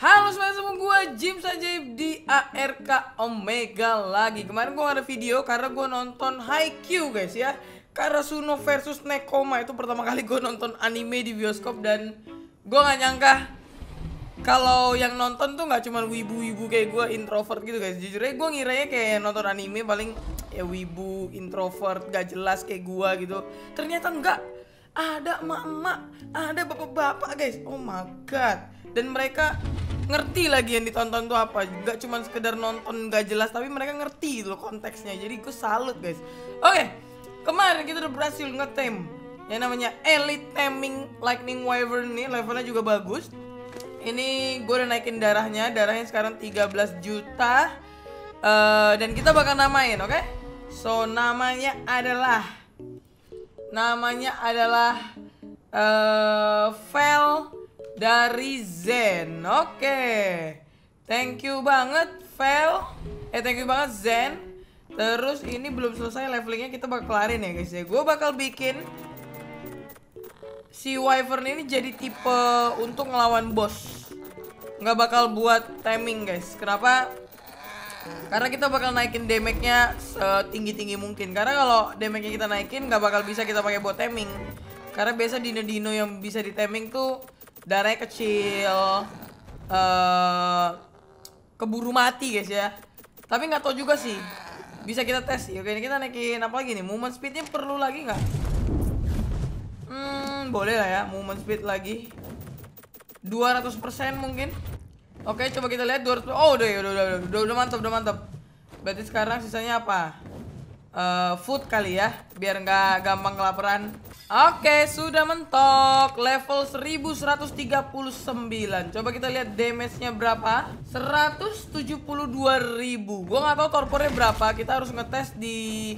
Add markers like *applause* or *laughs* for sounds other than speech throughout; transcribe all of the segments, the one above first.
Halo semuanya semua gue Jim Sajib di ARK Omega lagi Kemarin gue ada video karena gue nonton Q guys ya karena Karasuno versus Nekoma itu pertama kali gue nonton anime di bioskop dan gue gak nyangka kalau yang nonton tuh gak cuma wibu-wibu kayak gue introvert gitu guys jujur aja gue ngiranya kayak nonton anime paling ya wibu introvert gak jelas kayak gue gitu ternyata enggak ada emak-emak, ada bapak-bapak guys. Oh my god. Dan mereka ngerti lagi yang ditonton tuh apa Gak cuma sekedar nonton gak jelas tapi mereka ngerti itu konteksnya jadi gue salut guys oke kemarin kita udah berhasil ngetem yang namanya elite taming lightning wyvern nih levelnya juga bagus ini gue udah naikin darahnya darahnya sekarang 13 juta uh, dan kita bakal namain oke okay? so namanya adalah namanya adalah uh, Vel dari Zen. Oke. Okay. Thank you banget Vel. Eh thank you banget Zen. Terus ini belum selesai levelingnya kita bakal kelarin ya guys ya. Gue bakal bikin si Wyvern ini jadi tipe untuk ngelawan bos. Nggak bakal buat timing guys. Kenapa? Karena kita bakal naikin damage-nya setinggi-tinggi mungkin. Karena kalau damage-nya kita naikin nggak bakal bisa kita pakai buat taming. Karena biasa dino-dino yang bisa di taming tuh darahnya kecil. Uh, keburu mati guys ya. Tapi nggak tau juga sih. Bisa kita tes sih. Oke, ini kita naikin apa lagi nih? Movement speednya perlu lagi nggak? Hmm, boleh lah ya. Movement speed lagi. 200% mungkin. Oke, coba kita lihat 200. Oh, udah ya, udah udah udah, udah, udah mantap, udah mantap. Berarti sekarang sisanya apa? Uh, food kali ya, biar nggak gampang kelaparan. Oke, sudah mentok level 1139. Coba kita lihat damage-nya berapa? 172.000. Gua nggak tahu torpornya berapa. Kita harus ngetes di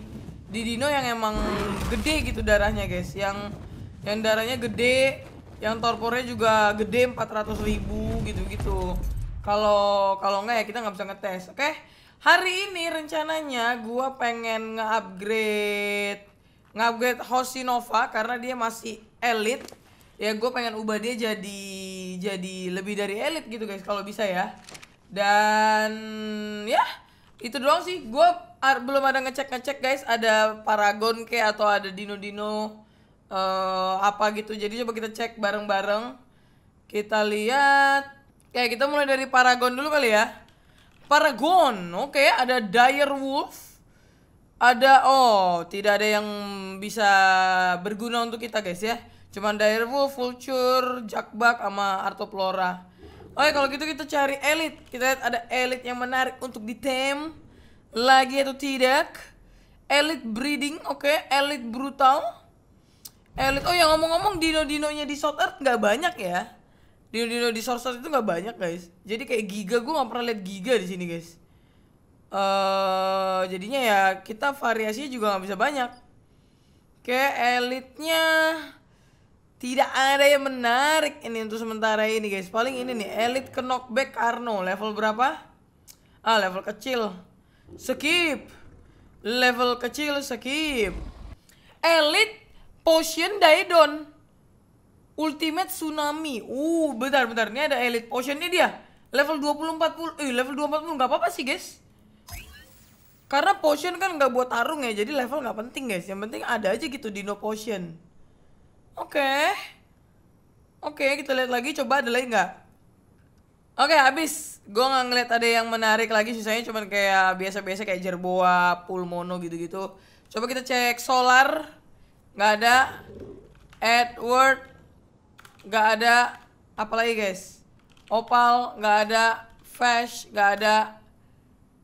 di dino yang emang gede gitu darahnya, guys. Yang yang darahnya gede yang torpornya juga gede 400 ribu gitu-gitu kalau kalau nggak ya kita nggak bisa ngetes oke okay? hari ini rencananya gua pengen nge-upgrade nge-upgrade Hosinova karena dia masih elit ya gue pengen ubah dia jadi jadi lebih dari elit gitu guys kalau bisa ya dan ya itu doang sih gue belum ada ngecek ngecek guys ada paragon ke atau ada dino dino uh, apa gitu. Jadi coba kita cek bareng-bareng. Kita lihat. Kayak kita mulai dari Paragon dulu kali ya. Paragon, oke, okay, ada Dire Wolf. Ada oh, tidak ada yang bisa berguna untuk kita guys ya. Cuman Dire Wolf, Vulture, Jakbak sama Artoplora. Oke, kalau gitu kita cari elit. Kita lihat ada elit yang menarik untuk ditem lagi atau tidak. Elite breeding, oke, okay. elite brutal elit oh yang ngomong-ngomong dino dinonya di South Earth nggak banyak ya dino dino di South Earth itu nggak banyak guys jadi kayak giga gue nggak pernah lihat giga di sini guys uh, jadinya ya kita variasinya juga nggak bisa banyak kayak elitnya tidak ada yang menarik ini untuk sementara ini guys paling ini nih elit ke knockback Karno level berapa ah level kecil skip level kecil skip elit Potion Daidon, Ultimate Tsunami. Uh, bentar bentar ini ada Elite Potion ini dia. Level 20 40. Eh, level 240 Gak apa-apa sih, guys. Karena potion kan gak buat tarung ya, jadi level gak penting guys. Yang penting ada aja gitu Dino Potion. Oke. Okay. Oke, okay, kita lihat lagi. Coba ada lagi nggak? Oke, okay, habis. Gue gak ngeliat ada yang menarik lagi. Sisanya cuman kayak biasa-biasa kayak jerboa, pulmono gitu-gitu. Coba kita cek solar nggak ada Edward nggak ada apa lagi guys Opal nggak ada Fash nggak ada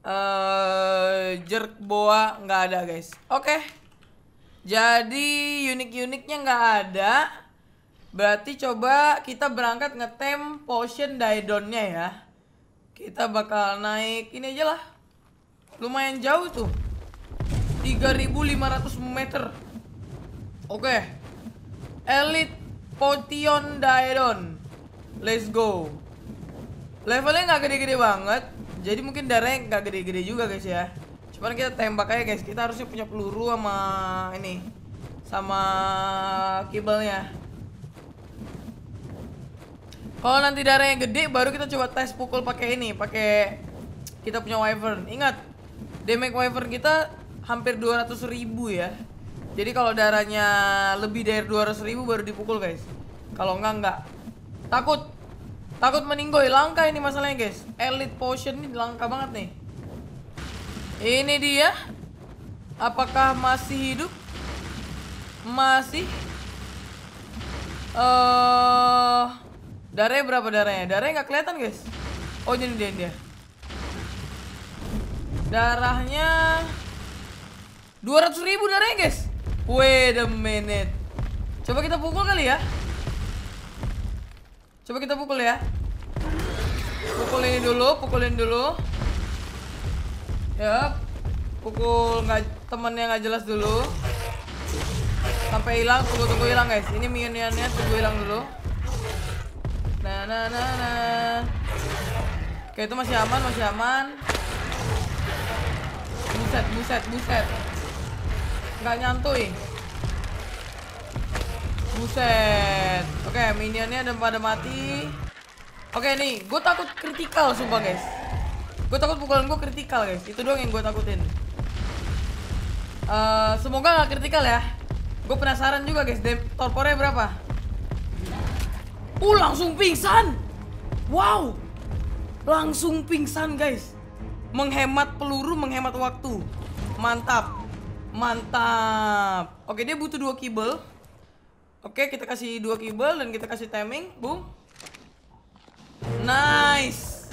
uh, jerk boa nggak ada guys oke okay. jadi unik-uniknya nggak ada berarti coba kita berangkat ngetem potion daedonnya ya kita bakal naik ini aja lah lumayan jauh tuh 3500 meter Oke. Okay. Elite Potion Daedon. Let's go. Levelnya nggak gede-gede banget. Jadi mungkin darahnya nggak gede-gede juga guys ya. Cuman kita tembak aja guys. Kita harusnya punya peluru sama ini. Sama kibelnya. Kalau nanti darahnya gede baru kita coba tes pukul pakai ini, pakai kita punya wyvern. Ingat, damage wyvern kita hampir 200.000 ya. Jadi kalau darahnya lebih dari 200 ribu baru dipukul guys. Kalau enggak enggak. Takut. Takut meninggoy. Langka ini masalahnya guys. Elite potion ini langka banget nih. Ini dia. Apakah masih hidup? Masih. Eh uh, darahnya berapa darahnya? Darahnya nggak kelihatan guys. Oh jadi dia dia. Darahnya 200 ribu darahnya guys Wait a minute. Coba kita pukul kali ya. Coba kita pukul ya. Pukul ini dulu, pukulin dulu. Ya, pukul nggak temennya nggak jelas dulu. Sampai hilang, tunggu tunggu hilang guys. Ini minionnya tunggu hilang dulu. Nah, nah, nah, nah. Oke, itu masih aman, masih aman. Buset, buset, buset nggak nyantui buset oke okay, minionnya udah pada mati oke okay, nih gue takut kritikal sumpah guys gue takut pukulan gue kritikal guys itu doang yang gue takutin uh, semoga gak kritikal ya gue penasaran juga guys torpornya berapa uh langsung pingsan wow langsung pingsan guys menghemat peluru menghemat waktu mantap Mantap. Oke, dia butuh dua kibel. Oke, kita kasih dua kibel dan kita kasih timing. Boom. Nice.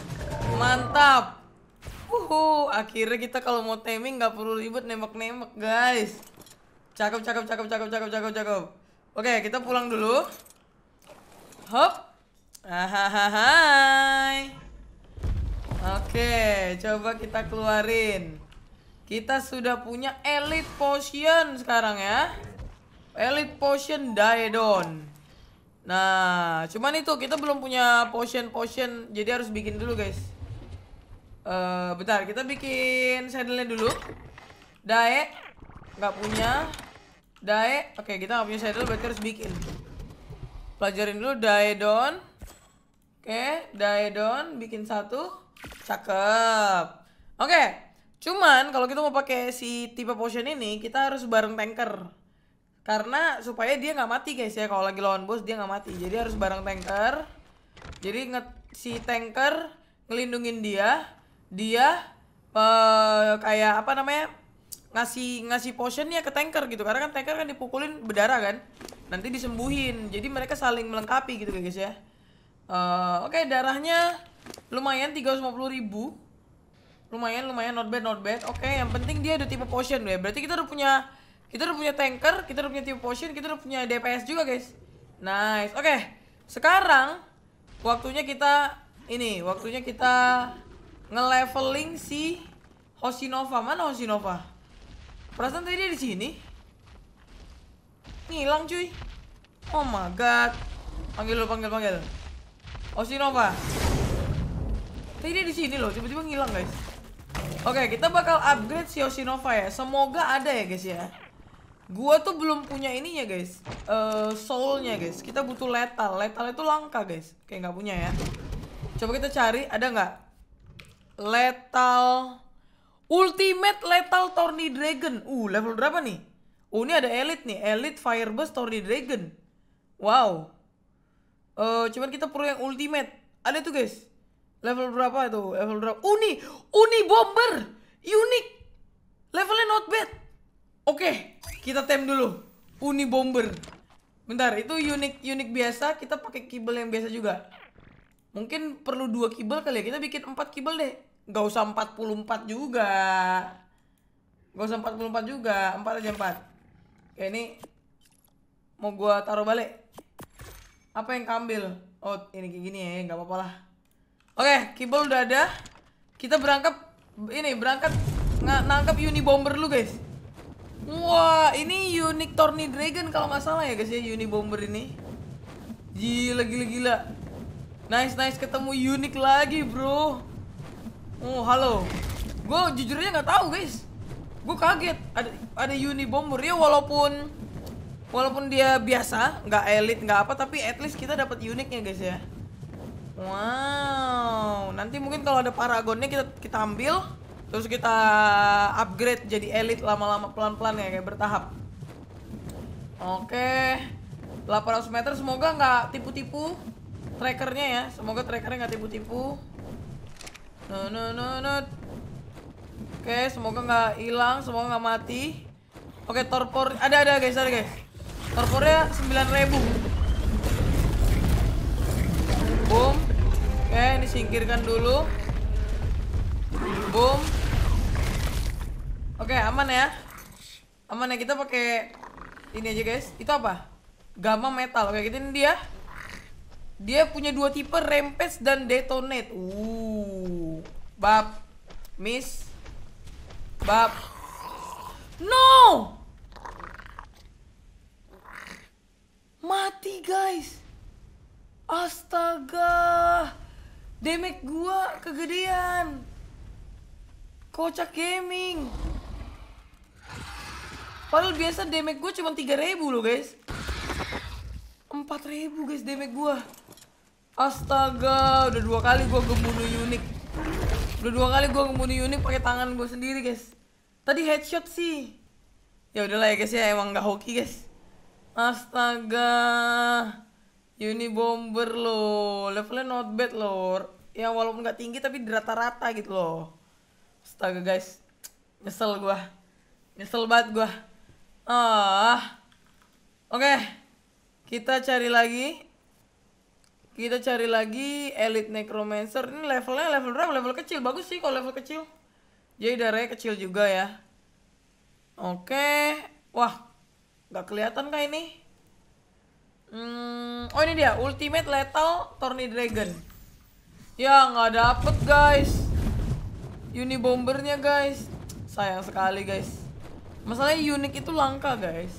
Mantap. Uhu, akhirnya kita kalau mau timing nggak perlu ribet nembak-nembak, guys. Cakep, cakep, cakep, cakep, cakep, cakep, cakep. Oke, kita pulang dulu. Hop. Hahaha. Oke, coba kita keluarin. Kita sudah punya Elite Potion sekarang ya. Elite Potion Daedon. Nah, cuman itu kita belum punya potion-potion, jadi harus bikin dulu, guys. Uh, bentar, kita bikin saddle dulu. Dae nggak punya. Dae, oke, okay, kita nggak punya saddle, berarti harus bikin. Pelajarin dulu Daedon. Oke, okay, Daedon bikin satu. Cakep. Oke. Okay. Cuman kalau kita mau pakai si tipe potion ini, kita harus bareng tanker. Karena supaya dia nggak mati guys ya, kalau lagi lawan bos dia nggak mati. Jadi harus bareng tanker. Jadi nge si tanker ngelindungin dia, dia uh, kayak apa namanya? ngasih ngasih potionnya ke tanker gitu karena kan tanker kan dipukulin berdarah kan nanti disembuhin jadi mereka saling melengkapi gitu guys ya eh, oke okay, darahnya lumayan 350 ribu lumayan lumayan not bad not bad oke okay, yang penting dia ada tipe potion ya berarti kita udah punya kita udah punya tanker kita udah punya tipe potion kita udah punya DPS juga guys nice oke okay. sekarang waktunya kita ini waktunya kita ngeleveling si Hoshinova mana Hoshinova perasaan tadi dia di sini ngilang cuy oh my god panggil lo panggil panggil Hoshinova tadi dia di sini loh tiba-tiba ngilang guys Oke, okay, kita bakal upgrade si Yoshinova ya. Semoga ada ya, guys ya. Gua tuh belum punya ininya, guys. Uh, soul-nya, guys. Kita butuh lethal. Lethal itu langka, guys. Kayak nggak punya ya. Coba kita cari, ada nggak? Lethal... Ultimate Lethal Torni Dragon. Uh, level berapa nih? Oh, ini ada Elite nih. Elite Fireburst Torni Dragon. Wow. Uh, cuman kita perlu yang Ultimate. Ada tuh, guys. Level berapa itu? Level berapa? Uni, Uni Bomber, unik. Levelnya not bad. Oke, kita tem dulu. Uni Bomber. Bentar, itu unik unik biasa. Kita pakai kibel yang biasa juga. Mungkin perlu dua kibel kali ya. Kita bikin empat kibel deh. Gak usah empat puluh empat juga. Gak usah empat puluh empat juga. Empat aja empat. Kayak ini mau gua taruh balik. Apa yang kambil? Oh, ini kayak gini ya, Gak apa-apa lah. Oke, okay, kibol udah ada. Kita berangkat ini berangkat nangkap Bomber lu, guys. Wah, ini unik Torni Dragon kalau nggak salah ya, guys ya Bomber ini. Gila gila gila. Nice nice ketemu unik lagi, bro. Oh, halo. Gue jujurnya nggak tahu, guys. Gue kaget ada ada Bomber ya walaupun walaupun dia biasa, nggak elit, nggak apa, tapi at least kita dapat uniknya, guys ya. Wow, nanti mungkin kalau ada paragonnya kita kita ambil, terus kita upgrade jadi elit lama-lama pelan-pelan ya kayak bertahap. Oke, 800 meter semoga nggak tipu-tipu trackernya ya, semoga trackernya nggak tipu-tipu. No no no no. Oke, semoga nggak hilang, semoga nggak mati. Oke, torpor ada ada guys, ada guys. Torpornya 9000 boom oke singkirkan dulu boom oke aman ya aman ya kita pakai ini aja guys itu apa gamma metal oke kita ini dia dia punya dua tipe rampage dan detonate uh bab miss bab no mati guys Astaga, damage gua kegedean. Kocak gaming. Padahal biasa damage gua cuma 3000 loh guys. 4000 guys damage gua. Astaga, udah dua kali gua ngebunuh unik. Udah dua kali gua ngebunuh unik pakai tangan gua sendiri guys. Tadi headshot sih. Ya udahlah ya guys ya, emang gak hoki guys. Astaga. Uni Bomber loh, levelnya not bad lo ya walaupun nggak tinggi tapi rata-rata gitu lo. Astaga guys, nyesel gua. Nyesel banget gua. Ah. Oke. Okay. Kita cari lagi. Kita cari lagi Elite Necromancer. Ini levelnya level berapa? Level kecil. Bagus sih kalau level kecil. Jadi darahnya kecil juga ya. Oke. Okay. Wah, nggak kelihatan kah ini? Hmm, oh ini dia, Ultimate Lethal Tornado Dragon. Ya, nggak dapet guys. Uni bombernya, guys. Sayang sekali guys. Masalahnya unik itu langka guys.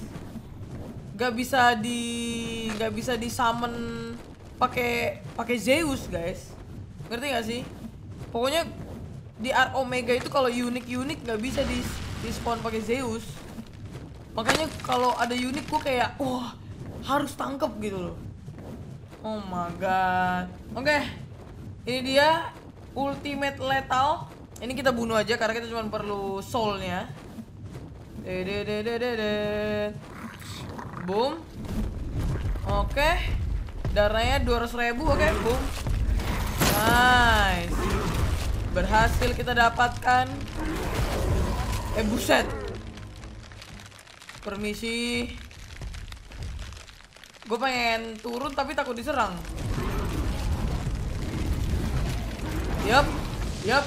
Gak bisa di gak bisa di summon pakai pakai Zeus guys. Ngerti gak sih? Pokoknya di Art Omega itu kalau unik-unik gak bisa di di spawn pakai Zeus. Makanya kalau ada unik gue kayak wah harus tangkep gitu loh oh my god oke okay. ini dia ultimate lethal ini kita bunuh aja karena kita cuma perlu soulnya boom oke okay. darahnya 200 ribu oke okay. boom nice berhasil kita dapatkan eh buset permisi Gue pengen turun tapi takut diserang. Yap, yap,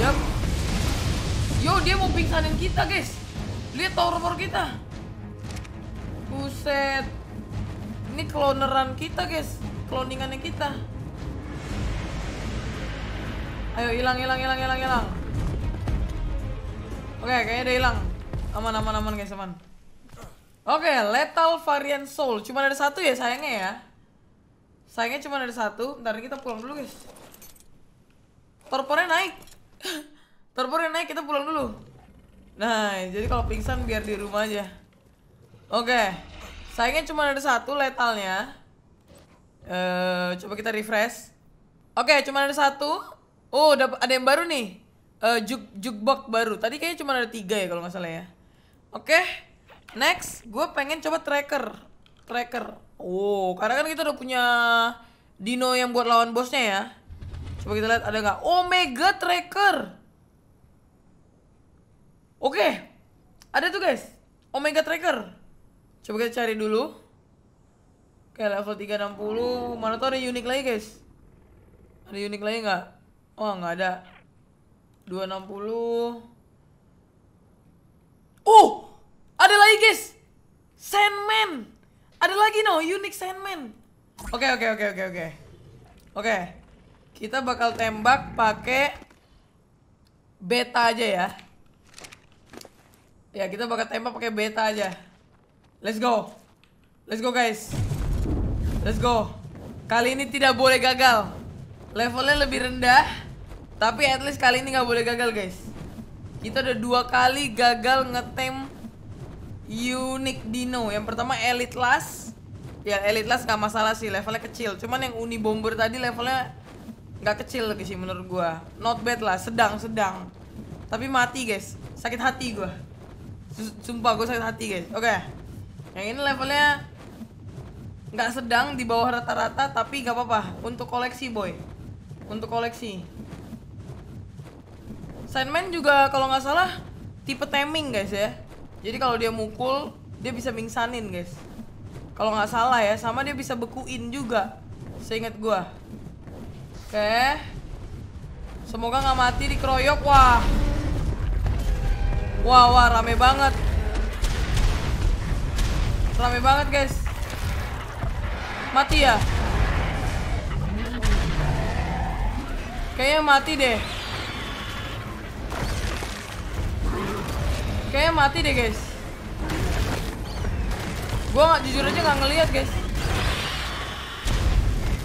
yap. Yo, dia mau pingsanin kita, guys. Lihat tower-tower kita. Buset. Ini kloneran kita, guys. Kloningannya kita. Ayo, hilang, hilang, hilang, hilang, hilang. Oke, kayaknya udah hilang. Aman, aman, aman, guys, aman. Oke, okay, Lethal Variant Soul. Cuma ada satu ya sayangnya ya. Sayangnya cuma ada satu. Ntar kita pulang dulu, guys. Torpornya naik. *laughs* Torpornya naik, kita pulang dulu. Nah, jadi kalau pingsan biar di rumah aja. Oke. Okay. Sayangnya cuma ada satu letalnya. Uh, eh, coba kita refresh. Oke, okay, cuma ada satu. Oh, ada yang baru nih. Uh, juk jukebox baru. Tadi kayaknya cuma ada tiga ya kalau nggak salah ya. Oke. Okay. Next, gue pengen coba tracker. Tracker. Oh, karena kan kita udah punya Dino yang buat lawan bosnya ya. Coba kita lihat ada nggak Omega Tracker. Oke, okay. ada tuh guys. Omega Tracker. Coba kita cari dulu. Oke, okay, level 360. Mana tuh ada unik lagi guys? Ada unik lagi nggak? Oh, nggak ada. 260. Oh, ada lagi guys. Sandman. Ada lagi no, unique Sandman. Oke, okay, oke, okay, oke, okay, oke, oke. Oke. Kita bakal tembak pakai beta aja ya. Ya, kita bakal tembak pakai beta aja. Let's go. Let's go guys. Let's go. Kali ini tidak boleh gagal. Levelnya lebih rendah, tapi at least kali ini nggak boleh gagal guys. Kita udah dua kali gagal ngetem unique dino. Yang pertama Elite Last. Ya Elite Last gak masalah sih, levelnya kecil. Cuman yang Uni Bomber tadi levelnya gak kecil lagi sih menurut gua. Not bad lah, sedang-sedang. Tapi mati guys, sakit hati gua. Sumpah gua sakit hati guys. Oke. Okay. Yang ini levelnya gak sedang di bawah rata-rata tapi gak apa-apa untuk koleksi boy untuk koleksi Sandman juga kalau nggak salah tipe timing guys ya jadi kalau dia mukul, dia bisa mingsanin, guys. Kalau nggak salah ya, sama dia bisa bekuin juga. Seingat gua. Oke. Semoga nggak mati di keroyok. Wah. Wah, wah, rame banget. Rame banget, guys. Mati ya? Kayaknya mati deh. Kayaknya mati deh guys. Gua nggak jujur aja nggak ngelihat guys.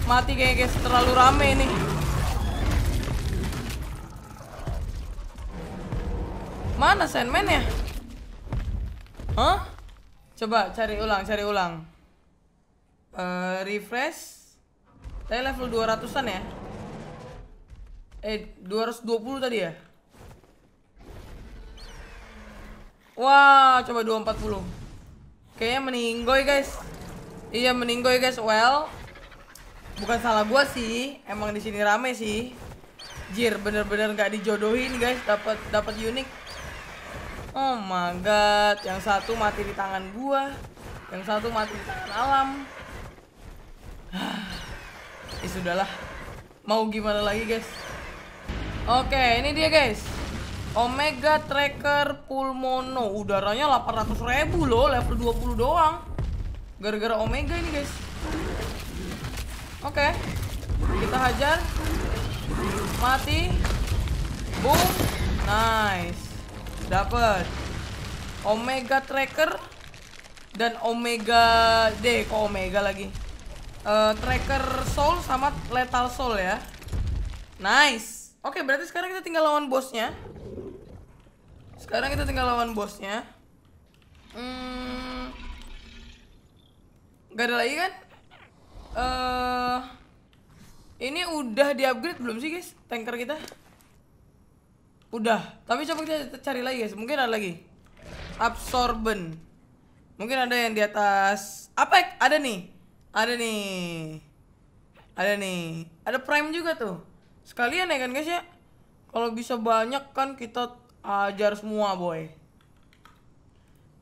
Mati kayaknya guys terlalu rame ini. Mana Sandman ya? Hah? Coba cari ulang, cari ulang. Uh, refresh. Tadi level 200-an ya? Eh, 220 tadi ya? Wah, coba 240. Kayaknya meninggoy, guys. Iya, meninggoy, guys. Well, bukan salah gua sih. Emang di sini rame sih. Jir, bener-bener gak dijodohin, guys. Dapat dapat unik. Oh my god, yang satu mati di tangan gua, yang satu mati di tangan alam. *sighs* ya eh, sudahlah. Mau gimana lagi, guys? Oke, ini dia, guys. Omega Tracker Pulmono. Udaranya 800 ribu loh, level 20 doang. Gara-gara Omega ini guys. Oke. Okay. Kita hajar. Mati. Boom. Nice. dapet Omega Tracker dan Omega D kok Omega lagi. Uh, tracker Soul sama Lethal Soul ya. Nice. Oke, okay, berarti sekarang kita tinggal lawan bosnya. Sekarang kita tinggal lawan bosnya. Hmm, gak ada lagi kan? Uh, ini udah di-upgrade belum sih guys? Tanker kita? Udah, tapi coba kita cari lagi guys. Mungkin ada lagi. Absorben. Mungkin ada yang di atas. Apa? Ada nih. Ada nih. Ada nih. Ada prime juga tuh. Sekalian ya kan guys ya. Kalau bisa banyak kan kita Ajar semua boy.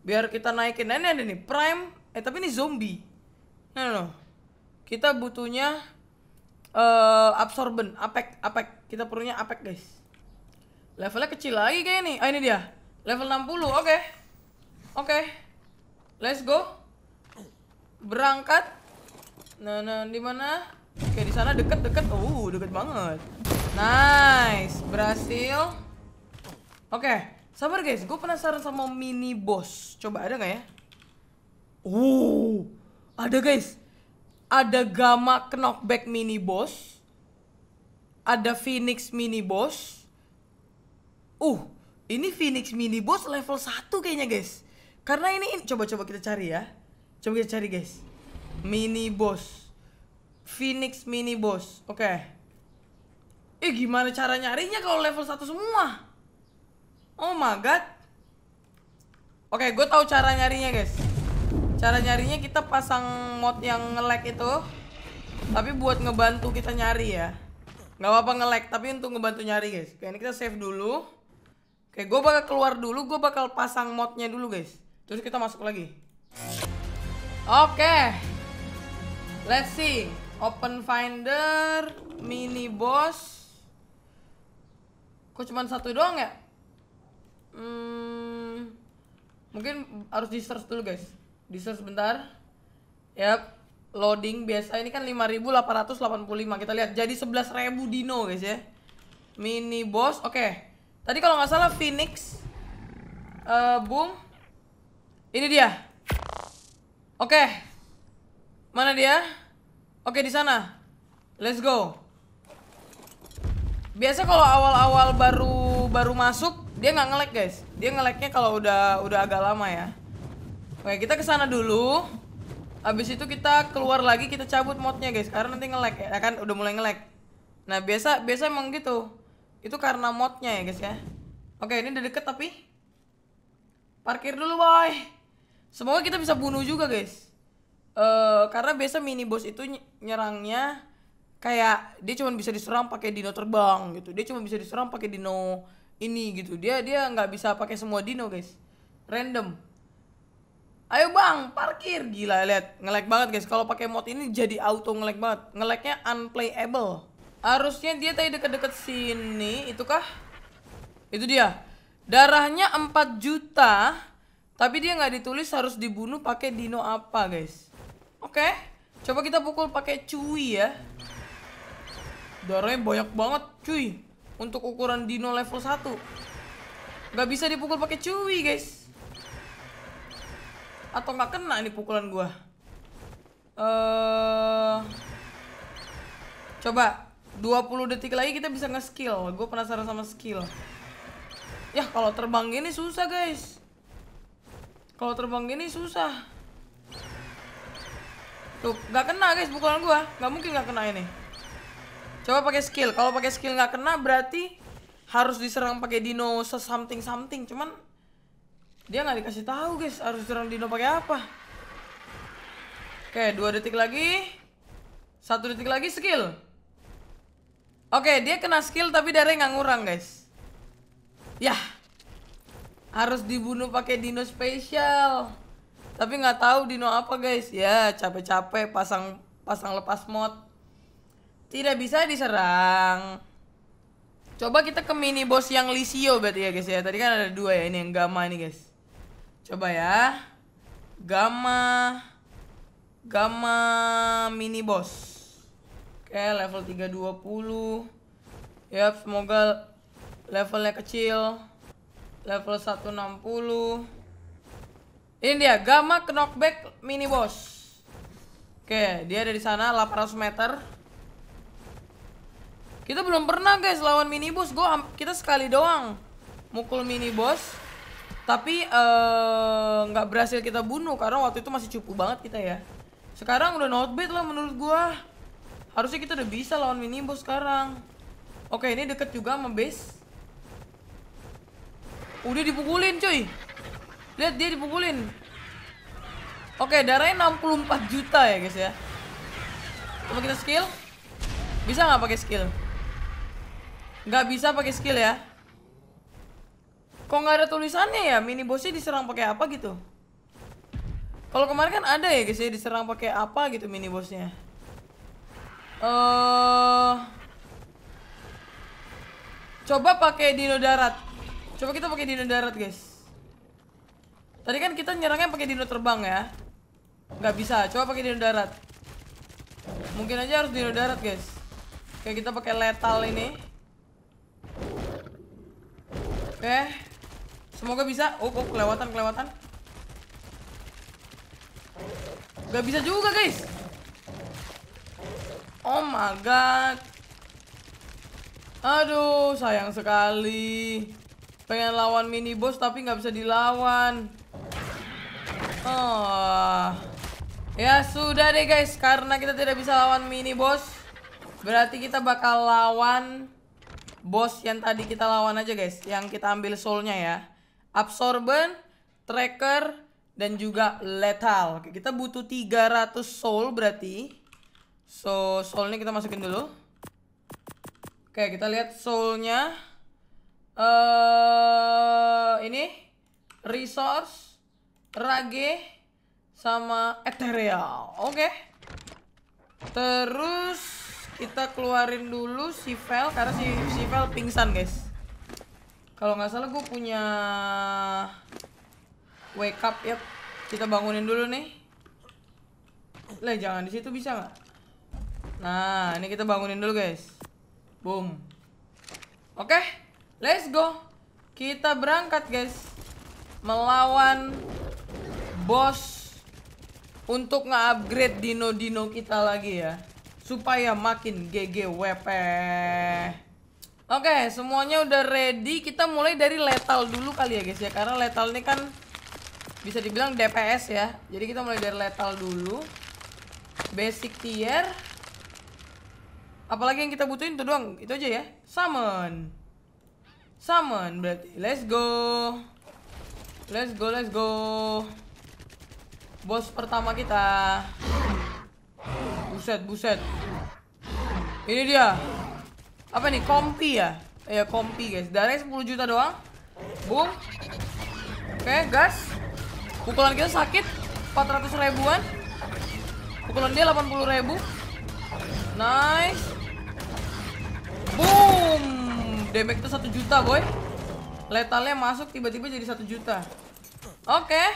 Biar kita naikin. Nah, ini ada nih prime. Eh tapi ini zombie. Nah loh. Kita butuhnya uh, absorben, apek, apek. Kita perlunya apek guys. Levelnya kecil lagi kayak ini. Ah ini dia. Level 60. Oke. Okay. Oke. Okay. Let's go. Berangkat. Nah, nah di mana? Oke, okay, di sana deket-deket. Oh, deket banget. Nice. Berhasil. Oke, okay. sabar guys. Gue penasaran sama mini boss. Coba ada nggak ya? Uh, ada guys. Ada Gamma Knockback mini boss. Ada Phoenix mini boss. Uh, ini Phoenix mini boss level 1 kayaknya guys. Karena ini coba-coba kita cari ya. Coba kita cari guys. Mini boss. Phoenix mini boss. Oke. Okay. Eh gimana cara nyarinya kalau level 1 semua? Oh my god. Oke, okay, gue tahu cara nyarinya, guys. Cara nyarinya kita pasang mod yang ngelek itu. Tapi buat ngebantu kita nyari ya. Gak apa-apa ngelek, tapi untuk ngebantu nyari, guys. Oke, ini kita save dulu. Oke, gue bakal keluar dulu, gue bakal pasang modnya dulu, guys. Terus kita masuk lagi. Oke. Okay. Let's see. Open Finder, mini boss. Kok cuma satu doang ya? Hmm, mungkin harus di search dulu guys di search sebentar, yap loading biasa ini kan 5885 kita lihat jadi 11.000 dino guys ya mini boss oke okay. tadi kalau nggak salah phoenix uh, boom ini dia oke okay. mana dia oke okay, di sana let's go biasa kalau awal-awal baru baru masuk dia nggak ngelek guys. Dia ngeleknya kalau udah udah agak lama ya. Oke, kita kesana dulu. Habis itu kita keluar lagi, kita cabut modnya guys karena nanti ngelek ya, ya kan udah mulai ngelek. Nah, biasa biasa emang gitu. Itu karena modnya ya guys ya. Oke, ini udah deket tapi parkir dulu, boy. Semoga kita bisa bunuh juga, guys. Uh, karena biasa mini boss itu nyerangnya kayak dia cuma bisa diserang pakai dino terbang gitu. Dia cuma bisa diserang pakai dino ini gitu dia dia nggak bisa pakai semua dino guys random ayo bang parkir gila lihat ngelek banget guys kalau pakai mod ini jadi auto ngelek banget ngeleknya unplayable harusnya dia tadi deket-deket sini itu kah itu dia darahnya 4 juta tapi dia nggak ditulis harus dibunuh pakai dino apa guys oke coba kita pukul pakai cuy ya darahnya banyak banget cuy untuk ukuran dino level 1 Gak bisa dipukul pakai cuy guys Atau gak kena nih pukulan gua uh, Coba 20 detik lagi kita bisa nge-skill Gue penasaran sama skill Ya kalau terbang gini susah guys Kalau terbang gini susah Tuh gak kena guys pukulan gua Gak mungkin gak kena ini Coba pakai skill. Kalau pakai skill nggak kena berarti harus diserang pakai dino something something. Cuman dia nggak dikasih tahu guys harus diserang dino pakai apa. Oke, dua detik lagi. Satu detik lagi skill. Oke, dia kena skill tapi darahnya nggak ngurang guys. Yah, harus dibunuh pakai dino spesial. Tapi nggak tahu dino apa guys. Ya, capek-capek pasang pasang lepas mod tidak bisa diserang. Coba kita ke mini boss yang Lisio berarti ya guys ya. Tadi kan ada dua ya ini yang Gamma ini guys. Coba ya. Gamma Gamma mini boss. Oke, level 320. Ya, semoga levelnya kecil. Level 160. Ini dia Gamma knockback mini boss. Oke, dia ada di sana 800 meter. Kita belum pernah guys lawan minibus. Gua kita sekali doang mukul minibus Tapi eh, nggak uh, berhasil kita bunuh karena waktu itu masih cupu banget kita ya. Sekarang udah not bad lah menurut gua. Harusnya kita udah bisa lawan minibus sekarang. Oke, ini deket juga sama base. Udah dipukulin, cuy. Lihat dia dipukulin. Oke, darahnya 64 juta ya, guys ya. Coba kita skill. Bisa nggak pakai skill? Nggak bisa pakai skill ya. Kok nggak ada tulisannya ya? Mini bossnya diserang pakai apa gitu? Kalau kemarin kan ada ya guys ya diserang pakai apa gitu mini bossnya. Eh uh, Coba pakai dino darat. Coba kita pakai dino darat, guys. Tadi kan kita nyerangnya pakai dino terbang ya. Nggak bisa. Coba pakai dino darat. Mungkin aja harus dino darat, guys. Kayak kita pakai letal ini. Eh, semoga bisa. Oh, oh kelewatan, kelewatan. Gak bisa juga, guys. Oh my god. Aduh, sayang sekali. Pengen lawan mini boss tapi nggak bisa dilawan. Oh. Ya sudah deh guys, karena kita tidak bisa lawan mini boss, berarti kita bakal lawan bos yang tadi kita lawan aja guys yang kita ambil soulnya ya absorbent, tracker dan juga lethal Oke, kita butuh 300 soul berarti so soulnya kita masukin dulu Oke kita lihat soulnya uh, ini resource rage sama ethereal oke okay. terus kita keluarin dulu si Vel karena si si Vel pingsan guys kalau nggak salah gue punya wake up ya kita bangunin dulu nih lah jangan di situ bisa nggak nah ini kita bangunin dulu guys boom oke okay, let's go kita berangkat guys melawan bos untuk nge-upgrade dino-dino kita lagi ya supaya makin GGWP. Oke, semuanya udah ready. Kita mulai dari lethal dulu kali ya guys ya. Karena lethal ini kan bisa dibilang DPS ya. Jadi kita mulai dari lethal dulu. Basic tier. Apalagi yang kita butuhin tuh doang. Itu aja ya. Summon. Summon berarti. Let's go. Let's go, let's go. Bos pertama kita. Buset, buset. Ini dia. Apa nih? Kompi ya? Eh, ya kompi guys. Darahnya 10 juta doang. Boom. Oke, okay, gas. Pukulan kita sakit. 400 ribuan. Pukulan dia 80 ribu. Nice. Boom. Damage itu 1 juta, boy. Letalnya masuk tiba-tiba jadi 1 juta. Oke. Okay.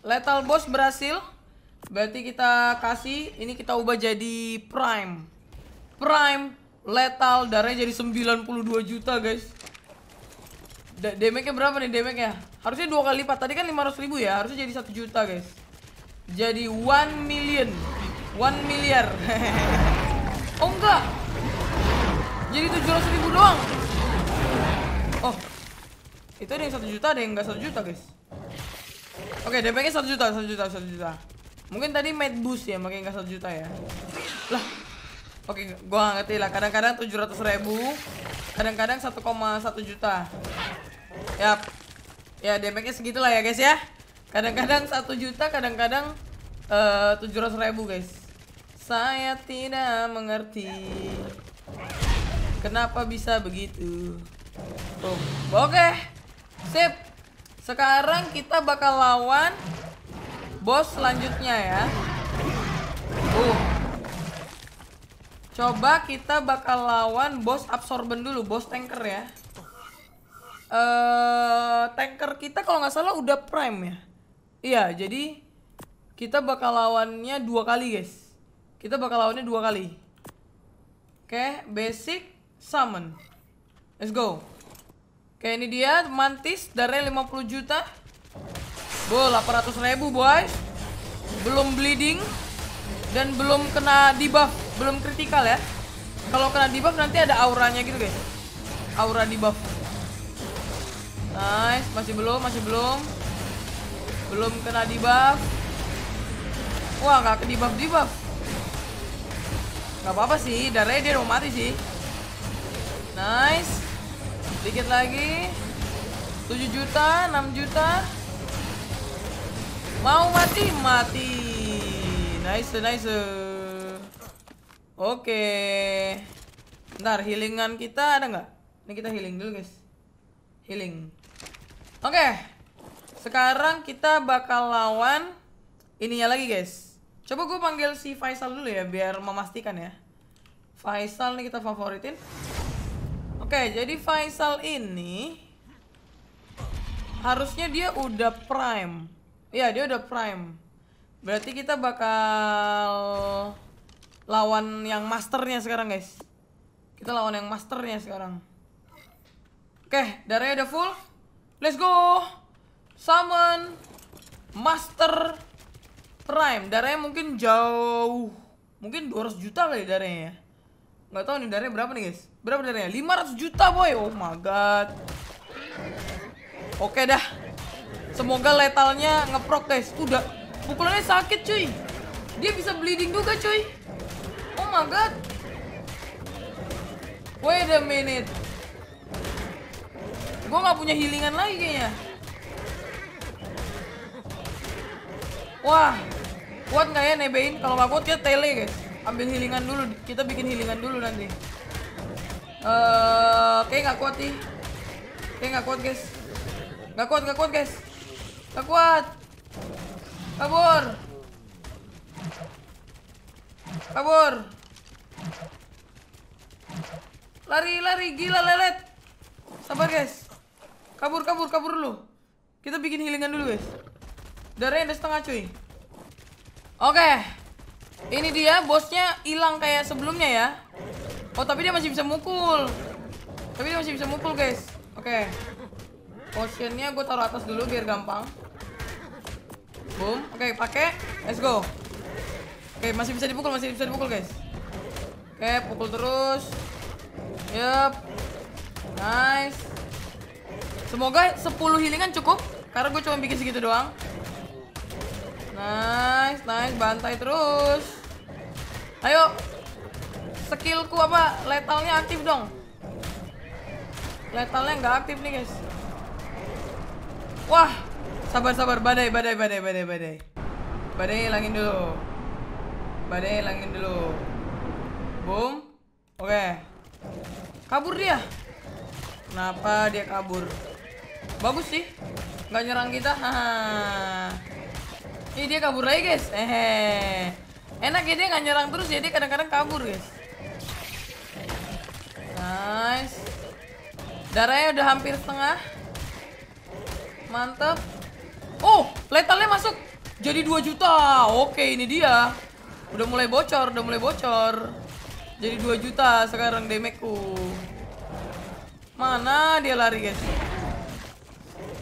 Letal boss berhasil. Berarti kita kasih ini kita ubah jadi prime. Prime lethal darahnya jadi 92 juta, guys. Da damage-nya berapa nih damage-nya? Harusnya dua kali lipat. Tadi kan 500 ribu ya, harusnya jadi 1 juta, guys. Jadi 1 million. 1 miliar. *laughs* oh enggak. Jadi 700 ribu doang. Oh. Itu ada yang 1 juta, ada yang enggak 1 juta, guys. Oke, okay, damage-nya 1 juta, 1 juta, 1 juta. Mungkin tadi made boost ya, makanya nggak 1 juta ya. Lah. Oke, okay, gua ngerti lah. Kadang-kadang 700 ribu, kadang-kadang 1,1 juta. Yap. Ya, damage-nya segitulah ya, guys ya. Kadang-kadang 1 juta, kadang-kadang eh, uh, 700 ribu, guys. Saya tidak mengerti. Kenapa bisa begitu? Oh, oke. Okay. Sip. Sekarang kita bakal lawan bos selanjutnya ya. Uh. Coba kita bakal lawan bos absorben dulu, bos tanker ya. Eh, uh, tanker kita kalau nggak salah udah prime ya. Iya, jadi kita bakal lawannya dua kali, guys. Kita bakal lawannya dua kali. Oke, okay, basic summon. Let's go. Oke, okay, ini dia mantis darahnya 50 juta. Bo, 800 ribu boy. Belum bleeding. Dan belum kena debuff. Belum kritikal ya. Kalau kena debuff nanti ada auranya gitu guys. Aura debuff. Nice. Masih belum, masih belum. Belum kena debuff. Wah, gak ke debuff-debuff. Gak apa-apa sih. Darahnya dia mau mati sih. Nice. sedikit lagi. 7 juta, 6 juta. Mau mati? Mati. Nice, nice. Oke. Okay. Ntar healingan kita ada nggak? Ini kita healing dulu, guys. Healing. Oke. Okay. Sekarang kita bakal lawan ininya lagi, guys. Coba gue panggil si Faisal dulu ya, biar memastikan ya. Faisal nih kita favoritin. Oke, okay, jadi Faisal ini harusnya dia udah prime. Iya, dia udah prime. Berarti kita bakal lawan yang masternya sekarang, guys. Kita lawan yang masternya sekarang. Oke, darahnya udah full. Let's go. Summon Master Prime. Darahnya mungkin jauh. Mungkin 200 juta kali darahnya ya. Gak tahu nih darahnya berapa nih, guys. Berapa darahnya? 500 juta, boy. Oh my god. Oke dah. Semoga letalnya ngeprok guys. Udah pukulannya sakit cuy. Dia bisa bleeding juga cuy. Oh my god. Wait a minute. Gue gak punya healingan lagi kayaknya. Wah, kuat gak ya nebein? Kalau gak kuat kita tele guys. Ambil healingan dulu. Kita bikin healingan dulu nanti. Eh, uh, kayak gak kuat nih. Kayak gak kuat guys. gak kuat, gak kuat guys. Gak kuat. Kabur. Kabur. Lari, lari. Gila, lelet. Sabar, guys. Kabur, kabur, kabur dulu. Kita bikin healingan dulu, guys. Darahnya udah setengah, cuy. Oke. Okay. Ini dia, bosnya hilang kayak sebelumnya ya. Oh, tapi dia masih bisa mukul. Tapi dia masih bisa mukul, guys. Oke. Okay. Potionnya gue taruh atas dulu biar gampang. Boom. Oke, okay, pakai. Let's go. Oke, okay, masih bisa dipukul, masih bisa dipukul, guys. Oke, okay, pukul terus. Yep. Nice. Semoga 10 healingan cukup karena gue cuma bikin segitu doang. Nice, nice, bantai terus. Ayo. Skillku apa? Letalnya aktif dong. Letalnya nggak aktif nih, guys. Wah, Sabar sabar badai badai badai badai badai. Badai hilangin dulu. Badai hilangin dulu. Boom. Oke. Okay. Kabur dia. Kenapa dia kabur? Bagus sih. Nggak nyerang kita. ini Ih dia kabur lagi guys. Eh. Enak ya dia nggak nyerang terus jadi ya. kadang-kadang kabur guys. Nice. Darahnya udah hampir setengah. Mantap. Oh, letalnya masuk. Jadi 2 juta. Oke, ini dia. Udah mulai bocor, udah mulai bocor. Jadi 2 juta sekarang damage-ku. Mana dia lari, guys?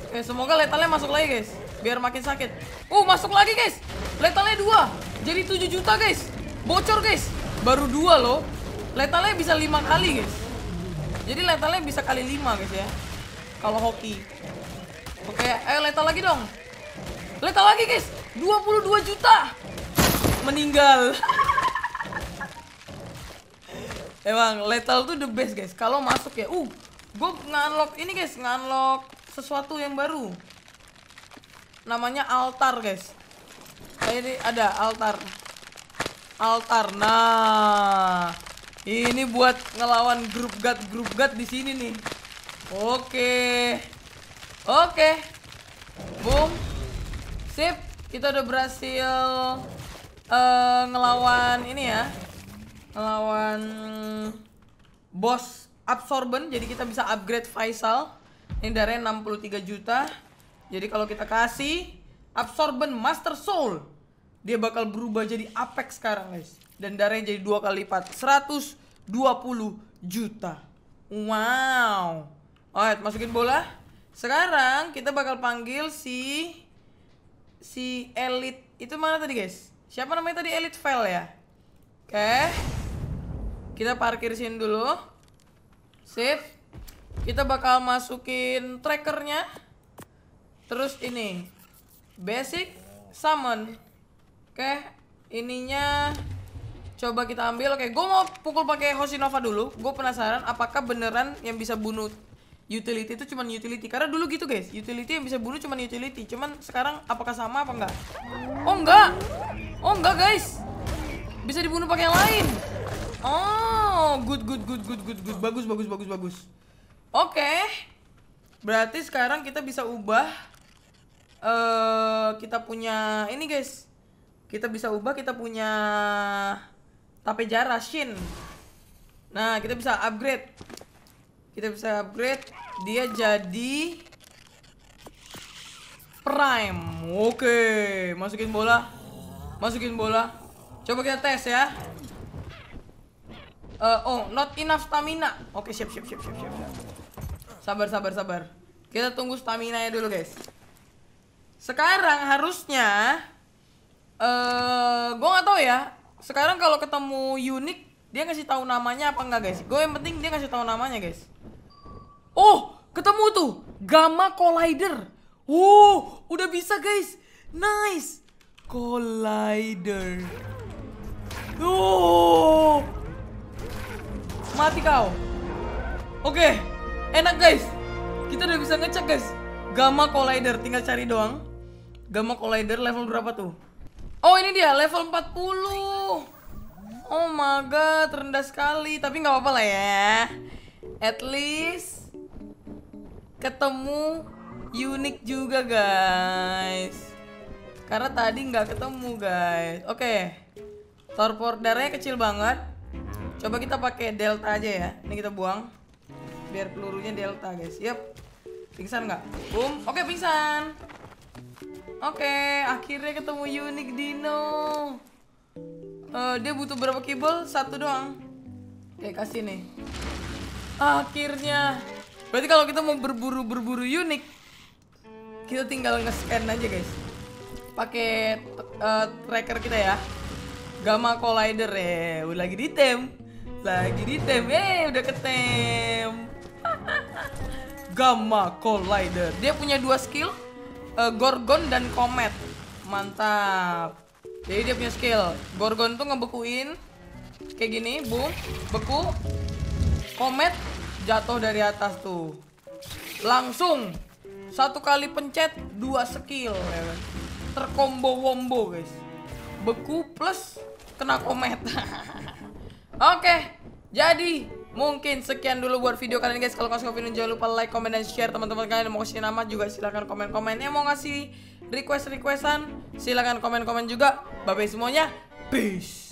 Oke, eh, semoga letalnya masuk lagi, guys. Biar makin sakit. Oh, masuk lagi, guys. Letalnya 2. Jadi 7 juta, guys. Bocor, guys. Baru 2 loh. Letalnya bisa 5 kali, guys. Jadi letalnya bisa kali 5, guys ya. Kalau hoki. Oke, ayo letal lagi dong. Lihat lagi guys, 22 juta meninggal. *laughs* Emang lethal tuh the best guys. Kalau masuk ya, uh, gue nganlok ini guys, nganlok sesuatu yang baru. Namanya altar guys. Nah, ini ada altar. Altar. Nah, ini buat ngelawan grup gat grup gat di sini nih. Oke. Oke. Boom. Sip, kita udah berhasil uh, ngelawan ini ya. Ngelawan bos absorben jadi kita bisa upgrade Faisal ini darahnya 63 juta. Jadi kalau kita kasih absorben Master Soul, dia bakal berubah jadi Apex sekarang, guys. Dan darahnya jadi dua kali lipat, 120 juta. Wow. Alright, masukin bola. Sekarang kita bakal panggil si si elit itu mana tadi guys? Siapa namanya tadi elit fail ya? Oke. Kita parkir sini dulu. Sip. Kita bakal masukin trackernya. Terus ini. Basic summon. Oke, ininya coba kita ambil. Oke, gue mau pukul pakai Hosinova dulu. Gue penasaran apakah beneran yang bisa bunuh utility itu cuman utility karena dulu gitu guys utility yang bisa bunuh cuman utility cuman sekarang apakah sama apa enggak oh enggak oh enggak guys bisa dibunuh pakai yang lain oh good good good good good good bagus bagus bagus bagus oke okay. berarti sekarang kita bisa ubah eh uh, kita punya ini guys kita bisa ubah kita punya tapejara shin nah kita bisa upgrade kita bisa upgrade dia jadi prime oke masukin bola masukin bola coba kita tes ya uh, oh not enough stamina oke siap siap siap siap siap sabar sabar sabar kita tunggu stamina nya dulu guys sekarang harusnya eh uh, gue nggak tahu ya sekarang kalau ketemu unik dia ngasih tahu namanya apa enggak guys gue yang penting dia ngasih tahu namanya guys Oh, ketemu tuh. Gamma Collider. Oh, udah bisa guys. Nice. Collider. Oh. Mati kau. Oke. Okay. Enak guys. Kita udah bisa ngecek guys. Gamma Collider. Tinggal cari doang. Gamma Collider level berapa tuh? Oh ini dia level 40. Oh my god, rendah sekali. Tapi nggak apa-apa lah ya. At least ketemu unik juga guys karena tadi nggak ketemu guys oke okay. torpor darahnya kecil banget coba kita pakai delta aja ya ini kita buang biar pelurunya delta guys yep pingsan nggak boom oke okay, pingsan oke okay, akhirnya ketemu unik dino uh, dia butuh berapa kabel satu doang oke okay, kasih nih akhirnya Berarti kalau kita mau berburu-berburu unik, kita tinggal nge-scan aja, guys. Pakai uh, tracker kita ya. Gamma Collider ya. lagi di tem. Lagi di tem. Eh, udah ketem. *laughs* Gamma Collider. Dia punya dua skill, uh, Gorgon dan Comet. Mantap. Jadi dia punya skill. Gorgon tuh ngebekuin kayak gini, boom, beku. Comet jatuh dari atas tuh. Langsung satu kali pencet dua skill, ya kan? Terkombo wombo, guys. Beku plus kena komet. *laughs* Oke, jadi mungkin sekian dulu buat video kali ini guys. Kalau kalian suka video jangan lupa like, comment dan share teman-teman kalian mau kasih nama juga silahkan komen-komen. Yang mau ngasih request-requestan silahkan komen-komen juga. Bye bye semuanya. Peace.